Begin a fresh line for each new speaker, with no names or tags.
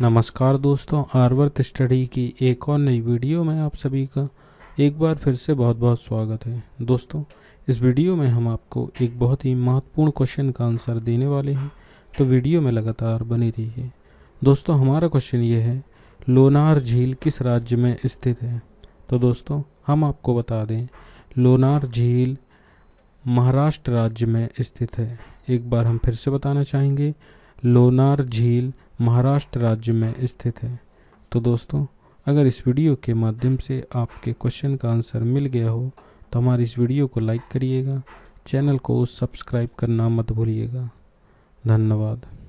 नमस्कार दोस्तों आर्वर्थ स्टडी की एक और नई वीडियो में आप सभी का एक बार फिर से बहुत बहुत स्वागत है दोस्तों इस वीडियो में हम आपको एक बहुत ही महत्वपूर्ण क्वेश्चन का आंसर देने वाले हैं तो वीडियो में लगातार बने रहिए दोस्तों हमारा क्वेश्चन ये है लोनार झील किस राज्य में स्थित है तो दोस्तों हम आपको बता दें लोनार झील महाराष्ट्र राज्य में स्थित है एक बार हम फिर से बताना चाहेंगे लोनार झील महाराष्ट्र राज्य में स्थित है तो दोस्तों अगर इस वीडियो के माध्यम से आपके क्वेश्चन का आंसर मिल गया हो तो हमारी इस वीडियो को लाइक करिएगा चैनल को सब्सक्राइब करना मत भूलिएगा धन्यवाद